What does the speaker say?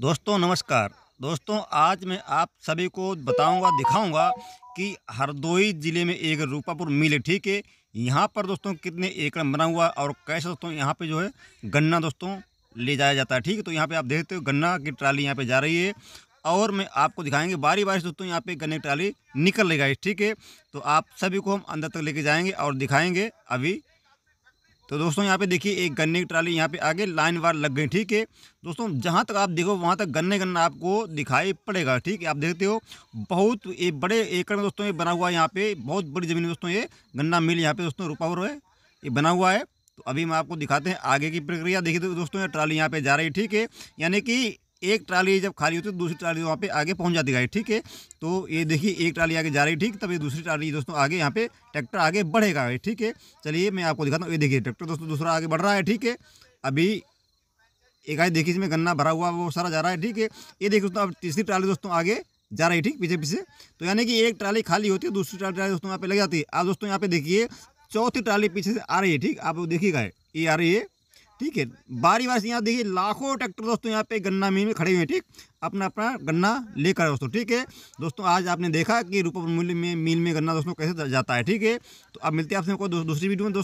दोस्तों नमस्कार दोस्तों आज मैं आप सभी को बताऊंगा दिखाऊंगा कि हरदोई ज़िले में एक रूपापुर मिल है ठीक है यहाँ पर दोस्तों कितने एकड़ बना हुआ और कैसे दोस्तों यहाँ पे जो है गन्ना दोस्तों ले जाया जाता है ठीक है तो यहाँ पे आप देखते हो गन्ना की ट्राली यहाँ पे जा रही है और मैं आपको दिखाएंगे बारी बारी दोस्तों यहाँ पे गन्ने की ट्राली निकल रहेगा ठीक है तो आप सभी को हम अंदर तक लेके जाएंगे और दिखाएंगे अभी तो दोस्तों यहाँ पे देखिए एक गन्ने की ट्राली यहाँ पे आगे लाइन वार लग गई ठीक है दोस्तों जहाँ तक आप देखो वहाँ तक गन्ने गन्ना आपको दिखाई पड़ेगा ठीक है आप देखते हो बहुत ये बड़े एकड़ में दोस्तों ये बना हुआ है यहाँ पे बहुत बड़ी ज़मीन दोस्तों ये गन्ना मिल यहाँ पे दोस्तों रुपा हुआ है ये बना हुआ है तो अभी हम आपको दिखाते हैं आगे की प्रक्रिया देखिए दोस्तों ये ट्राली यहाँ पे जा रही है ठीक है यानी कि एक ट्राली जब खाली होती है तो दूसरी ट्राली वहाँ पे आगे पहुँच जाती गाड़ी ठीक है तो ये देखिए एक ट्राली आगे जा रही ठीक तब ये दूसरी ट्राली दोस्तों आगे यहाँ पे ट्रैक्टर आगे बढ़ेगा ठीक है चलिए मैं आपको दिखाता हूँ ये देखिए ट्रैक्टर दोस्तों दूसरा आगे बढ़ रहा है ठीक है अभी एक आई देखिए इसमें गन्ना भरा हुआ वो सारा जा रहा है ठीक है ये देखिए दोस्तों अब तीसरी ट्राली दोस्तों आगे जा रही है ठीक पीछे पीछे तो यानी कि एक ट्राली खाली होती है दूसरी ट्राली दोस्तों यहाँ पे लग जाती है आप दोस्तों यहाँ पे देखिए चौथी ट्राली पीछे से आ रही है ठीक आप देखिएगा ये आ रही है ठीक है बारी बारी से यहाँ देखिए लाखों ट्रैक्टर दोस्तों यहाँ पे गन्ना मील में खड़े हुए हैं ठीक अपना अपना गन्ना लेकर दोस्तों ठीक है दोस्तों आज आपने देखा कि रूपा मूल्य में मिल में गन्ना दोस्तों कैसे जाता है ठीक है तो अब मिलते हैं आपसे दूसरी वीडियो में दोस्तों